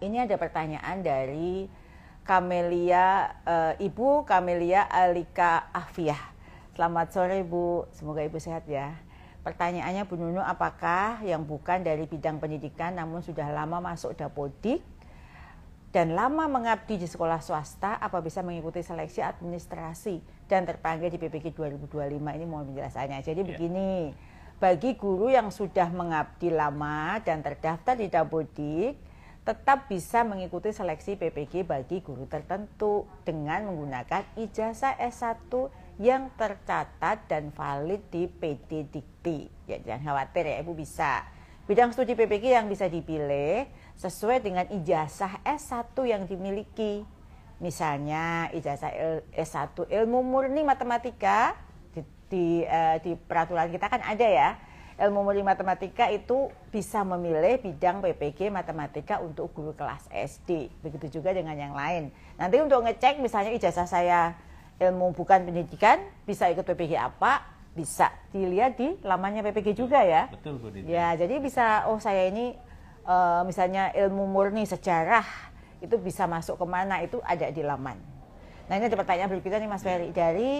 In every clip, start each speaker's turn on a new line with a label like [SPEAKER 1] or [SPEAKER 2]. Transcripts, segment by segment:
[SPEAKER 1] ini ada pertanyaan dari Kamelia e, Ibu Kamelia Alika Afiah. Selamat sore Bu, semoga Ibu sehat ya. Pertanyaannya Bu Nunu, apakah yang bukan dari bidang pendidikan namun sudah lama masuk dapodik dan lama mengabdi di sekolah swasta apa bisa mengikuti seleksi administrasi dan terpanggil di PPG 2025 ini Mau penjelasannya. Jadi yeah. begini, bagi guru yang sudah mengabdi lama dan terdaftar di dapodik tetap bisa mengikuti seleksi PPG bagi guru tertentu dengan menggunakan ijazah S1 yang tercatat dan valid di PT Dikti. Ya, jangan khawatir ya, Ibu bisa. Bidang studi PPG yang bisa dipilih sesuai dengan ijazah S1 yang dimiliki. Misalnya ijazah S1 ilmu murni matematika di di, eh, di peraturan kita kan ada ya ilmu murni matematika itu bisa memilih bidang PPG matematika untuk guru kelas SD. Begitu juga dengan yang lain. Nanti untuk ngecek misalnya ijazah saya ilmu bukan pendidikan bisa ikut PPG apa? Bisa dilihat di lamanya PPG juga ya.
[SPEAKER 2] Betul Bu Dini.
[SPEAKER 1] Ya, jadi bisa oh saya ini uh, misalnya ilmu murni sejarah itu bisa masuk kemana itu ada di laman. Nah ini ada pertanyaan berikutnya nih Mas ya. Ferry dari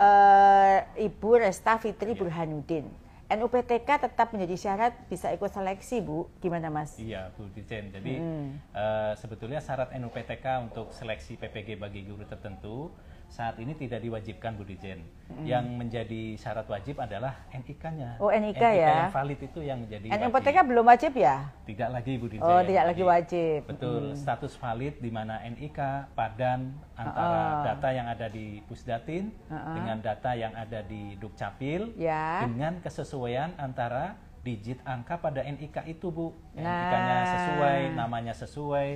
[SPEAKER 1] uh, Ibu Resta Fitri ya. Burhanuddin. NUPTK tetap menjadi syarat bisa ikut seleksi, Bu. Gimana, Mas?
[SPEAKER 2] Iya, Bu Dijen. Jadi hmm. uh, sebetulnya syarat NUPTK untuk seleksi PPG bagi guru tertentu saat ini tidak diwajibkan Bu Dijen. Mm. Yang menjadi syarat wajib adalah NIK-nya. Oh, NIK, NIK ya. yang valid itu yang menjadi NIK
[SPEAKER 1] belum wajib ya?
[SPEAKER 2] Tidak lagi Bu Dijen. Oh, tidak lagi wajib. Betul, mm. status valid di mana NIK padan antara uh data yang ada di Pusdatin uh -uh. dengan data yang ada di Dukcapil ya. dengan kesesuaian antara digit angka pada NIK itu Bu. Nah. NIK-nya sesuai, namanya sesuai,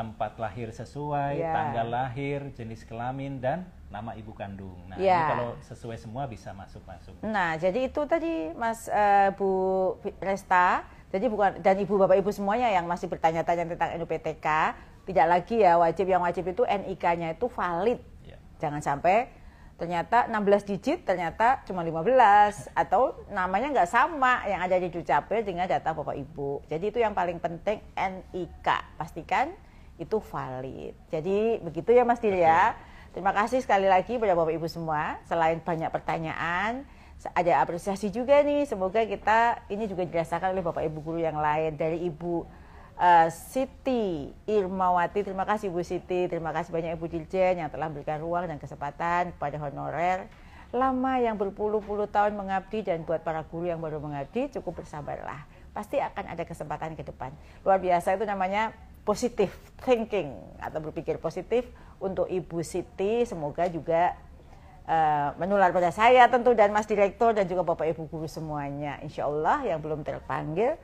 [SPEAKER 2] tempat lahir sesuai, yeah. tanggal lahir, jenis kelamin dan nama ibu kandung. Nah, yeah. ini kalau sesuai semua bisa masuk-masuk.
[SPEAKER 1] Nah, jadi itu tadi Mas uh, Bu Resta, jadi bukan dan ibu bapak ibu semuanya yang masih bertanya-tanya tentang NUPTK, tidak lagi ya wajib yang wajib itu NIK-nya itu valid. Yeah. Jangan sampai ternyata 16 digit ternyata cuma 15 atau namanya nggak sama yang ada di Dukcapil dengan data Bapak Ibu. Jadi itu yang paling penting NIK. Pastikan itu valid. Jadi begitu ya Mas Dilya. ya. Terima kasih sekali lagi pada Bapak Ibu semua. Selain banyak pertanyaan, ada apresiasi juga nih. Semoga kita ini juga dirasakan oleh Bapak Ibu guru yang lain dari Ibu uh, Siti Irmawati. Terima kasih Ibu Siti. Terima kasih banyak Ibu Dirjen yang telah memberikan ruang dan kesempatan kepada honorer lama yang berpuluh-puluh tahun mengabdi dan buat para guru yang baru mengabdi cukup bersabarlah. Pasti akan ada kesempatan ke depan. Luar biasa itu namanya positif thinking atau berpikir positif untuk Ibu Siti semoga juga uh, menular pada saya tentu dan Mas Direktur dan juga Bapak Ibu guru semuanya Insya Allah yang belum terpanggil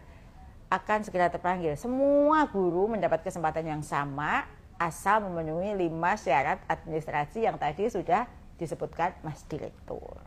[SPEAKER 1] akan segera terpanggil semua guru mendapat kesempatan yang sama asal memenuhi lima syarat administrasi yang tadi sudah disebutkan Mas Direktur